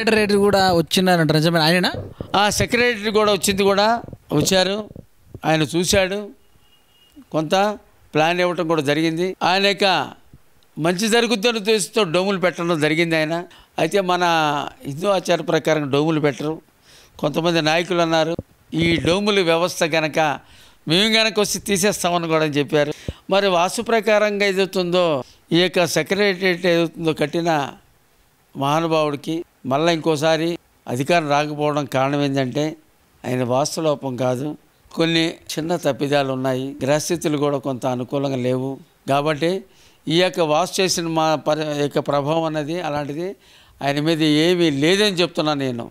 secretariat కూడా వచ్చిందంట నిజమే ఆయన ఆ సెక్రటరీ కూడా వచ్చింది కూడా వచ్చారు ఆయన చూశాడు కొంత ప్లాన్ ఇవ్వటం కూడా జరిగింది ఆయన యొక్క మంచి జరుగుతున్న తెలుస్తూ డోములు పెట్టడం జరిగింది ఆయన అయితే మన హిందూ ఆచార ప్రకారం డోములు పెట్టరు కొంతమంది నాయకులు అన్నారు ఈ డోములు వ్యవస్థ కనుక మేము కనుక వచ్చి తీసేస్తామని కూడా చెప్పారు మరి వాసు ప్రకారంగా ఏదవుతుందో ఈ యొక్క సెక్రటరేట్ ఏదవుతుందో కట్టిన మహానుభావుడికి మళ్ళీ ఇంకోసారి అధికారం రాకపోవడం కారణం ఏంటంటే ఆయన వాస్తలోపం కాదు కొన్ని చిన్న తప్పిదాలు ఉన్నాయి గ్రహస్థితులు కూడా కొంత అనుకూలంగా లేవు కాబట్టి ఈ యొక్క వాసు చేసిన మా పరి యొక్క ప్రభావం అనేది అలాంటిది ఆయన మీద ఏమీ లేదని చెప్తున్నాను నేను